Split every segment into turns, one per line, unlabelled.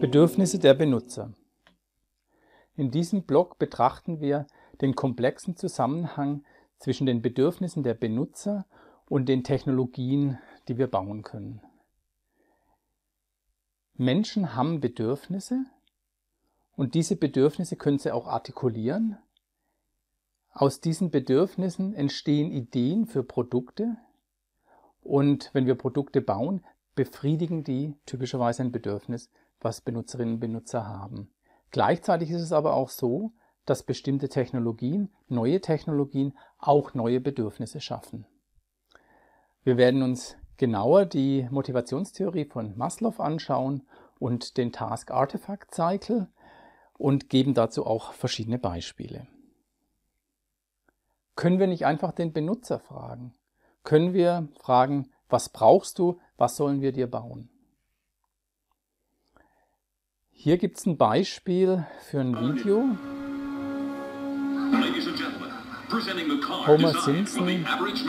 Bedürfnisse der Benutzer. In diesem Blog betrachten wir den komplexen Zusammenhang zwischen den Bedürfnissen der Benutzer und den Technologien, die wir bauen können. Menschen haben Bedürfnisse und diese Bedürfnisse können sie auch artikulieren aus diesen Bedürfnissen entstehen Ideen für Produkte und wenn wir Produkte bauen, befriedigen die typischerweise ein Bedürfnis, was Benutzerinnen und Benutzer haben. Gleichzeitig ist es aber auch so, dass bestimmte Technologien, neue Technologien auch neue Bedürfnisse schaffen. Wir werden uns genauer die Motivationstheorie von Maslow anschauen und den Task Artifact Cycle und geben dazu auch verschiedene Beispiele. Können wir nicht einfach den Benutzer fragen? Können wir fragen, was brauchst du, was sollen wir dir bauen? Hier gibt es ein Beispiel für ein Video. Homer Simpson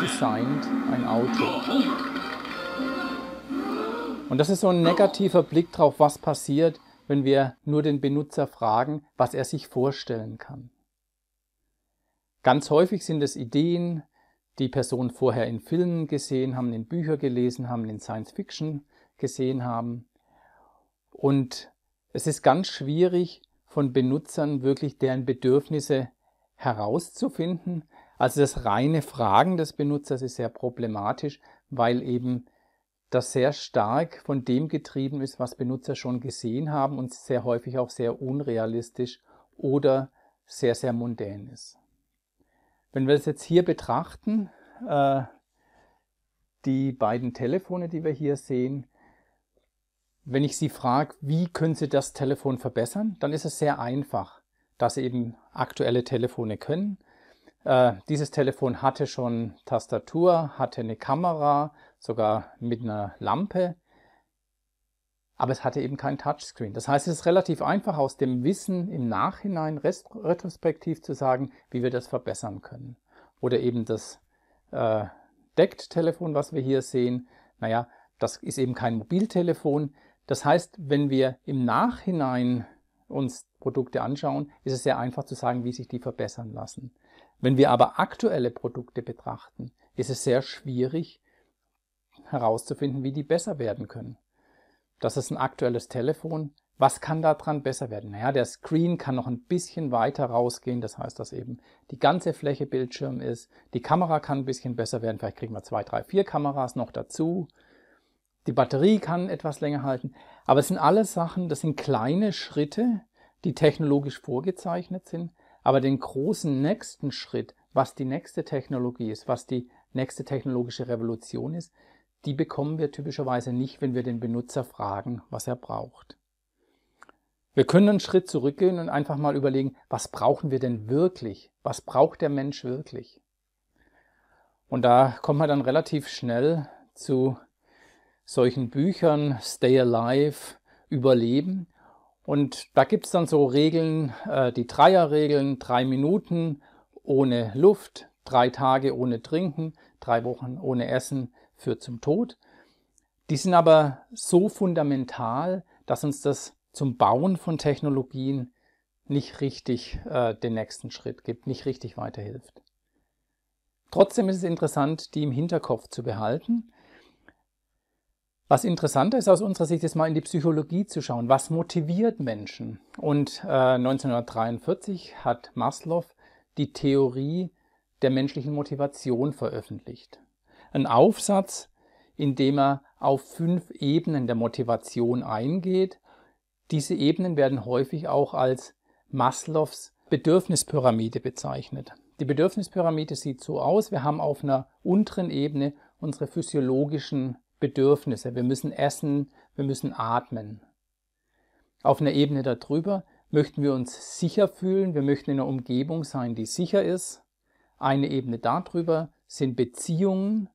designt ein Auto. Und das ist so ein negativer Blick drauf, was passiert, wenn wir nur den Benutzer fragen, was er sich vorstellen kann. Ganz häufig sind es Ideen, die Personen vorher in Filmen gesehen haben, in Büchern gelesen haben, in Science Fiction gesehen haben. Und es ist ganz schwierig, von Benutzern wirklich deren Bedürfnisse herauszufinden. Also das reine Fragen des Benutzers ist sehr problematisch, weil eben das sehr stark von dem getrieben ist, was Benutzer schon gesehen haben und sehr häufig auch sehr unrealistisch oder sehr, sehr mundän ist. Wenn wir das jetzt hier betrachten, äh, die beiden Telefone, die wir hier sehen, wenn ich Sie frage, wie können Sie das Telefon verbessern, dann ist es sehr einfach, dass eben aktuelle Telefone können. Äh, dieses Telefon hatte schon Tastatur, hatte eine Kamera, sogar mit einer Lampe aber es hatte eben kein Touchscreen. Das heißt, es ist relativ einfach, aus dem Wissen im Nachhinein retrospektiv zu sagen, wie wir das verbessern können. Oder eben das äh, Deckt-Telefon, was wir hier sehen, naja, das ist eben kein Mobiltelefon. Das heißt, wenn wir im Nachhinein uns Produkte anschauen, ist es sehr einfach zu sagen, wie sich die verbessern lassen. Wenn wir aber aktuelle Produkte betrachten, ist es sehr schwierig herauszufinden, wie die besser werden können das ist ein aktuelles Telefon. Was kann da dran besser werden? Naja, der Screen kann noch ein bisschen weiter rausgehen. Das heißt, dass eben die ganze Fläche Bildschirm ist. Die Kamera kann ein bisschen besser werden. Vielleicht kriegen wir zwei, drei, vier Kameras noch dazu. Die Batterie kann etwas länger halten. Aber es sind alles Sachen, das sind kleine Schritte, die technologisch vorgezeichnet sind. Aber den großen nächsten Schritt, was die nächste Technologie ist, was die nächste technologische Revolution ist, die bekommen wir typischerweise nicht, wenn wir den Benutzer fragen, was er braucht. Wir können einen Schritt zurückgehen und einfach mal überlegen, was brauchen wir denn wirklich? Was braucht der Mensch wirklich? Und da kommt man dann relativ schnell zu solchen Büchern, Stay Alive, Überleben. Und da gibt es dann so Regeln, äh, die Dreierregeln, drei Minuten ohne Luft, drei Tage ohne Trinken, drei Wochen ohne Essen, führt zum Tod. Die sind aber so fundamental, dass uns das zum Bauen von Technologien nicht richtig äh, den nächsten Schritt gibt, nicht richtig weiterhilft. Trotzdem ist es interessant, die im Hinterkopf zu behalten. Was interessanter ist aus unserer Sicht, ist mal in die Psychologie zu schauen. Was motiviert Menschen? Und äh, 1943 hat Maslow die Theorie der menschlichen Motivation veröffentlicht. Ein Aufsatz, in dem er auf fünf Ebenen der Motivation eingeht. Diese Ebenen werden häufig auch als Maslows Bedürfnispyramide bezeichnet. Die Bedürfnispyramide sieht so aus, wir haben auf einer unteren Ebene unsere physiologischen Bedürfnisse. Wir müssen essen, wir müssen atmen. Auf einer Ebene darüber möchten wir uns sicher fühlen, wir möchten in einer Umgebung sein, die sicher ist. Eine Ebene darüber sind Beziehungen,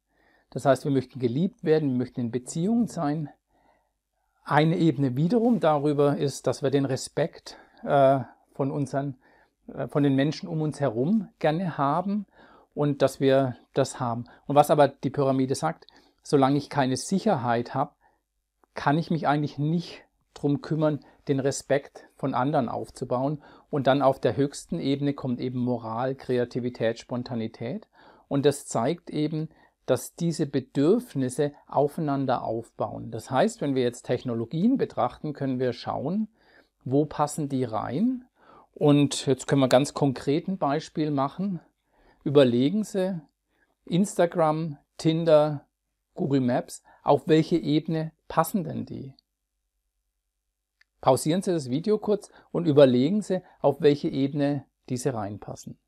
das heißt, wir möchten geliebt werden, wir möchten in Beziehungen sein. Eine Ebene wiederum darüber ist, dass wir den Respekt äh, von unseren, äh, von den Menschen um uns herum gerne haben und dass wir das haben. Und was aber die Pyramide sagt, solange ich keine Sicherheit habe, kann ich mich eigentlich nicht darum kümmern, den Respekt von anderen aufzubauen. Und dann auf der höchsten Ebene kommt eben Moral, Kreativität, Spontanität. Und das zeigt eben, dass diese Bedürfnisse aufeinander aufbauen. Das heißt, wenn wir jetzt Technologien betrachten, können wir schauen, wo passen die rein. Und jetzt können wir ganz konkret ein Beispiel machen. Überlegen Sie Instagram, Tinder, Google Maps, auf welche Ebene passen denn die? Pausieren Sie das Video kurz und überlegen Sie, auf welche Ebene diese reinpassen.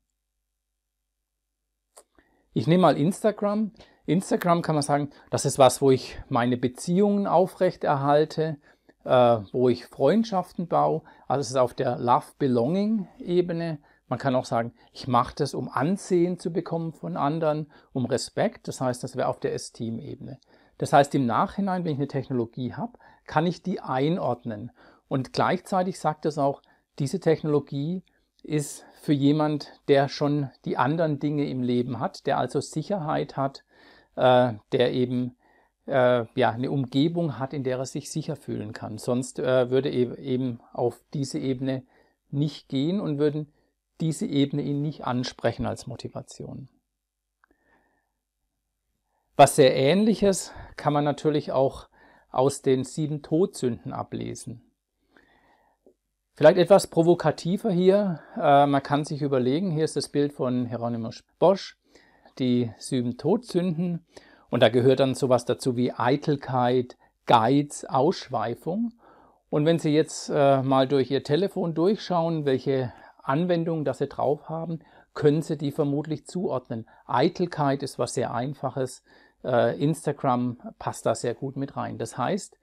Ich nehme mal Instagram. Instagram kann man sagen, das ist was, wo ich meine Beziehungen aufrechterhalte, äh, wo ich Freundschaften baue. Also es ist auf der Love-Belonging-Ebene. Man kann auch sagen, ich mache das, um Ansehen zu bekommen von anderen, um Respekt. Das heißt, das wäre auf der Esteem-Ebene. Das heißt, im Nachhinein, wenn ich eine Technologie habe, kann ich die einordnen. Und gleichzeitig sagt das auch, diese Technologie ist für jemand, der schon die anderen Dinge im Leben hat, der also Sicherheit hat, äh, der eben äh, ja, eine Umgebung hat, in der er sich sicher fühlen kann. Sonst äh, würde er eben auf diese Ebene nicht gehen und würden diese Ebene ihn nicht ansprechen als Motivation. Was sehr ähnliches kann man natürlich auch aus den sieben Todsünden ablesen. Vielleicht etwas provokativer hier. Äh, man kann sich überlegen, hier ist das Bild von Hieronymus Bosch, die sieben Todsünden. Und da gehört dann sowas dazu wie Eitelkeit, Geiz, Ausschweifung. Und wenn Sie jetzt äh, mal durch Ihr Telefon durchschauen, welche Anwendungen das Sie drauf haben, können Sie die vermutlich zuordnen. Eitelkeit ist was sehr Einfaches. Äh, Instagram passt da sehr gut mit rein. Das heißt,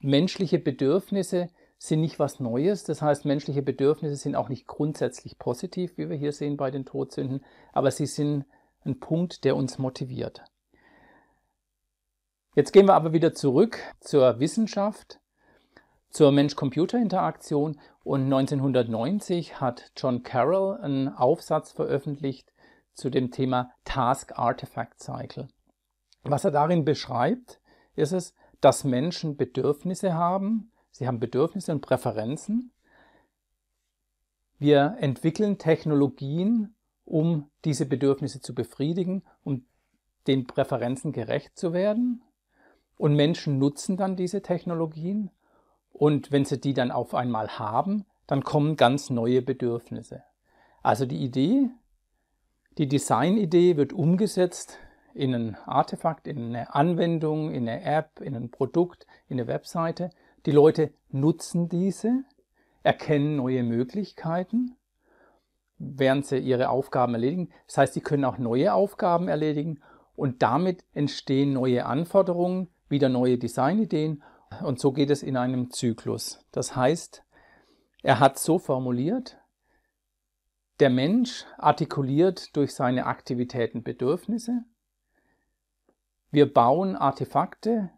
menschliche Bedürfnisse, sind nicht was Neues. Das heißt, menschliche Bedürfnisse sind auch nicht grundsätzlich positiv, wie wir hier sehen bei den Todsünden, aber sie sind ein Punkt, der uns motiviert. Jetzt gehen wir aber wieder zurück zur Wissenschaft, zur Mensch-Computer-Interaktion und 1990 hat John Carroll einen Aufsatz veröffentlicht zu dem Thema Task Artifact Cycle. Was er darin beschreibt, ist es, dass Menschen Bedürfnisse haben, Sie haben Bedürfnisse und Präferenzen. Wir entwickeln Technologien, um diese Bedürfnisse zu befriedigen, um den Präferenzen gerecht zu werden. Und Menschen nutzen dann diese Technologien. Und wenn sie die dann auf einmal haben, dann kommen ganz neue Bedürfnisse. Also die Idee, die Designidee wird umgesetzt in ein Artefakt, in eine Anwendung, in eine App, in ein Produkt, in eine Webseite. Die Leute nutzen diese, erkennen neue Möglichkeiten, während sie ihre Aufgaben erledigen. Das heißt, sie können auch neue Aufgaben erledigen und damit entstehen neue Anforderungen, wieder neue Designideen und so geht es in einem Zyklus. Das heißt, er hat so formuliert, der Mensch artikuliert durch seine Aktivitäten Bedürfnisse. Wir bauen Artefakte,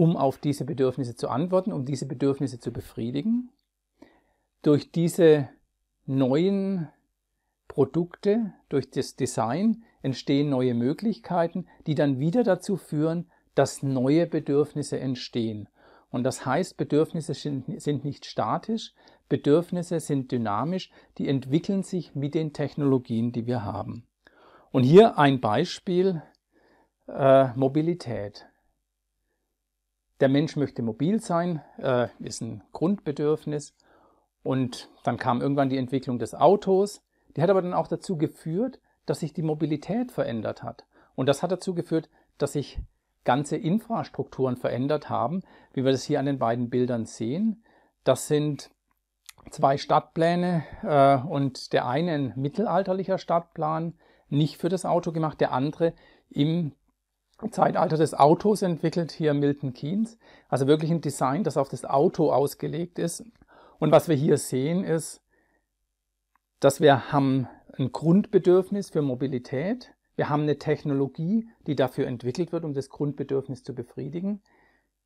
um auf diese Bedürfnisse zu antworten, um diese Bedürfnisse zu befriedigen. Durch diese neuen Produkte, durch das Design entstehen neue Möglichkeiten, die dann wieder dazu führen, dass neue Bedürfnisse entstehen. Und das heißt, Bedürfnisse sind nicht statisch, Bedürfnisse sind dynamisch, die entwickeln sich mit den Technologien, die wir haben. Und hier ein Beispiel, äh, Mobilität. Der Mensch möchte mobil sein, äh, ist ein Grundbedürfnis. Und dann kam irgendwann die Entwicklung des Autos. Die hat aber dann auch dazu geführt, dass sich die Mobilität verändert hat. Und das hat dazu geführt, dass sich ganze Infrastrukturen verändert haben, wie wir das hier an den beiden Bildern sehen. Das sind zwei Stadtpläne äh, und der eine ein mittelalterlicher Stadtplan, nicht für das Auto gemacht, der andere im Zeitalter des Autos entwickelt, hier Milton Keynes. Also wirklich ein Design, das auf das Auto ausgelegt ist. Und was wir hier sehen ist, dass wir haben ein Grundbedürfnis für Mobilität. Wir haben eine Technologie, die dafür entwickelt wird, um das Grundbedürfnis zu befriedigen.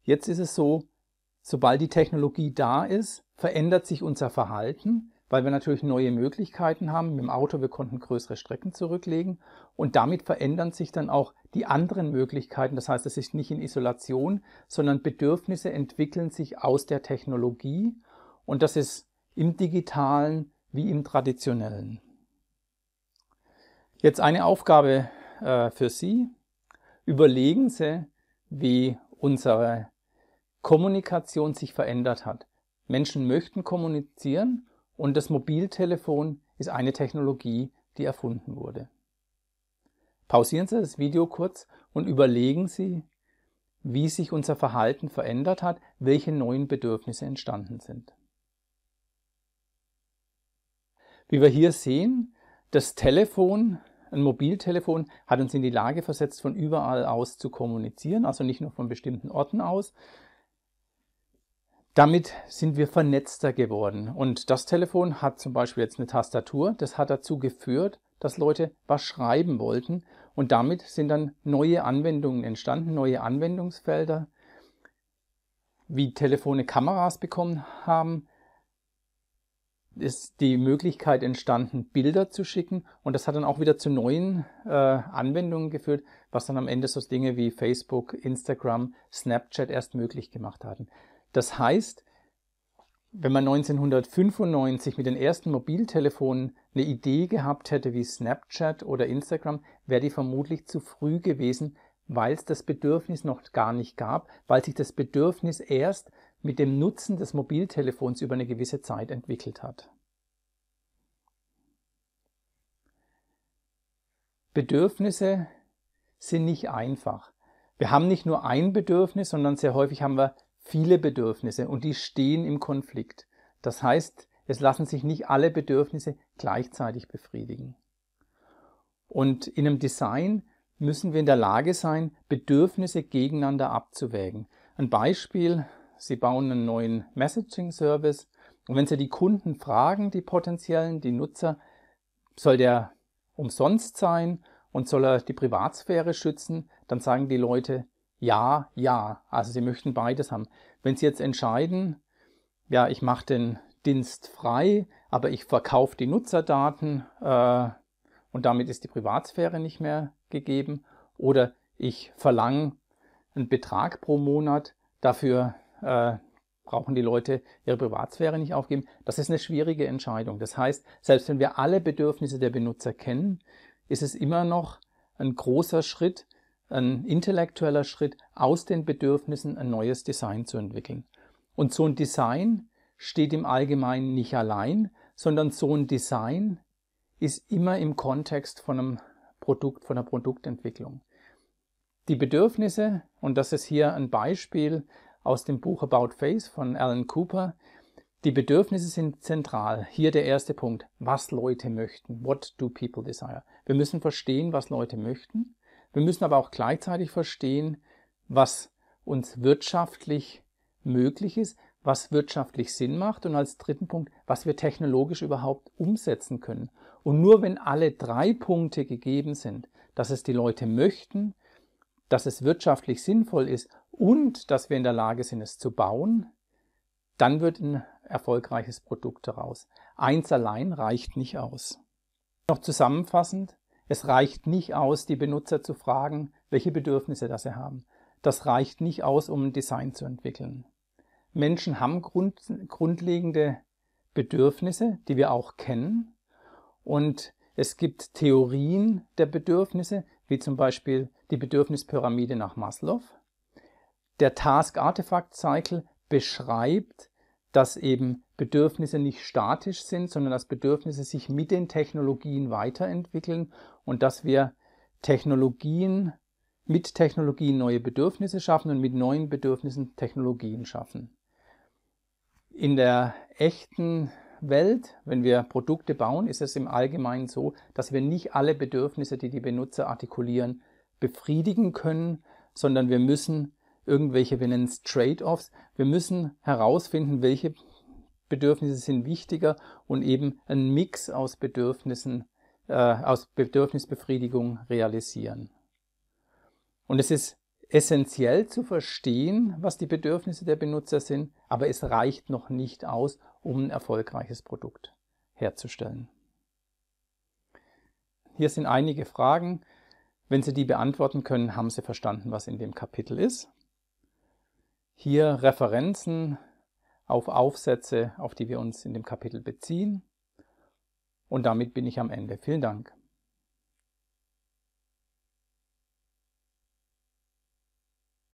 Jetzt ist es so, sobald die Technologie da ist, verändert sich unser Verhalten weil wir natürlich neue Möglichkeiten haben. Mit dem Auto, wir konnten größere Strecken zurücklegen und damit verändern sich dann auch die anderen Möglichkeiten. Das heißt, es ist nicht in Isolation, sondern Bedürfnisse entwickeln sich aus der Technologie und das ist im digitalen wie im traditionellen. Jetzt eine Aufgabe äh, für Sie. Überlegen Sie, wie unsere Kommunikation sich verändert hat. Menschen möchten kommunizieren und das Mobiltelefon ist eine Technologie, die erfunden wurde. Pausieren Sie das Video kurz und überlegen Sie, wie sich unser Verhalten verändert hat, welche neuen Bedürfnisse entstanden sind. Wie wir hier sehen, das Telefon, ein Mobiltelefon, hat uns in die Lage versetzt, von überall aus zu kommunizieren, also nicht nur von bestimmten Orten aus, damit sind wir vernetzter geworden. Und das Telefon hat zum Beispiel jetzt eine Tastatur. Das hat dazu geführt, dass Leute was schreiben wollten. Und damit sind dann neue Anwendungen entstanden, neue Anwendungsfelder, wie Telefone Kameras bekommen haben, ist die Möglichkeit entstanden, Bilder zu schicken. Und das hat dann auch wieder zu neuen äh, Anwendungen geführt, was dann am Ende so Dinge wie Facebook, Instagram, Snapchat erst möglich gemacht hatten. Das heißt, wenn man 1995 mit den ersten Mobiltelefonen eine Idee gehabt hätte wie Snapchat oder Instagram, wäre die vermutlich zu früh gewesen, weil es das Bedürfnis noch gar nicht gab, weil sich das Bedürfnis erst mit dem Nutzen des Mobiltelefons über eine gewisse Zeit entwickelt hat. Bedürfnisse sind nicht einfach. Wir haben nicht nur ein Bedürfnis, sondern sehr häufig haben wir viele Bedürfnisse und die stehen im Konflikt. Das heißt, es lassen sich nicht alle Bedürfnisse gleichzeitig befriedigen. Und in einem Design müssen wir in der Lage sein, Bedürfnisse gegeneinander abzuwägen. Ein Beispiel, Sie bauen einen neuen Messaging-Service und wenn Sie die Kunden fragen, die potenziellen, die Nutzer, soll der umsonst sein und soll er die Privatsphäre schützen, dann sagen die Leute, ja, ja. Also sie möchten beides haben. Wenn sie jetzt entscheiden, ja, ich mache den Dienst frei, aber ich verkaufe die Nutzerdaten äh, und damit ist die Privatsphäre nicht mehr gegeben, oder ich verlange einen Betrag pro Monat, dafür äh, brauchen die Leute ihre Privatsphäre nicht aufgeben. Das ist eine schwierige Entscheidung. Das heißt, selbst wenn wir alle Bedürfnisse der Benutzer kennen, ist es immer noch ein großer Schritt, ein intellektueller Schritt, aus den Bedürfnissen ein neues Design zu entwickeln. Und so ein Design steht im Allgemeinen nicht allein, sondern so ein Design ist immer im Kontext von einem Produkt, von einer Produktentwicklung. Die Bedürfnisse, und das ist hier ein Beispiel aus dem Buch About Face von Alan Cooper, die Bedürfnisse sind zentral. Hier der erste Punkt, was Leute möchten. What do people desire? Wir müssen verstehen, was Leute möchten. Wir müssen aber auch gleichzeitig verstehen, was uns wirtschaftlich möglich ist, was wirtschaftlich Sinn macht und als dritten Punkt, was wir technologisch überhaupt umsetzen können. Und nur wenn alle drei Punkte gegeben sind, dass es die Leute möchten, dass es wirtschaftlich sinnvoll ist und dass wir in der Lage sind, es zu bauen, dann wird ein erfolgreiches Produkt daraus. Eins allein reicht nicht aus. Noch zusammenfassend, es reicht nicht aus, die Benutzer zu fragen, welche Bedürfnisse das sie haben. Das reicht nicht aus, um ein Design zu entwickeln. Menschen haben grund, grundlegende Bedürfnisse, die wir auch kennen. Und es gibt Theorien der Bedürfnisse, wie zum Beispiel die Bedürfnispyramide nach Maslow. Der Task-Artefakt-Cycle beschreibt dass eben Bedürfnisse nicht statisch sind, sondern dass Bedürfnisse sich mit den Technologien weiterentwickeln und dass wir Technologien mit Technologien neue Bedürfnisse schaffen und mit neuen Bedürfnissen Technologien schaffen. In der echten Welt, wenn wir Produkte bauen, ist es im Allgemeinen so, dass wir nicht alle Bedürfnisse, die die Benutzer artikulieren, befriedigen können, sondern wir müssen irgendwelche, wir nennen es Trade-offs. Wir müssen herausfinden, welche Bedürfnisse sind wichtiger und eben einen Mix aus Bedürfnissen, äh, aus Bedürfnisbefriedigung realisieren. Und es ist essentiell zu verstehen, was die Bedürfnisse der Benutzer sind, aber es reicht noch nicht aus, um ein erfolgreiches Produkt herzustellen. Hier sind einige Fragen. Wenn Sie die beantworten können, haben Sie verstanden, was in dem Kapitel ist hier Referenzen auf Aufsätze, auf die wir uns in dem Kapitel beziehen. Und damit bin ich am Ende. Vielen Dank.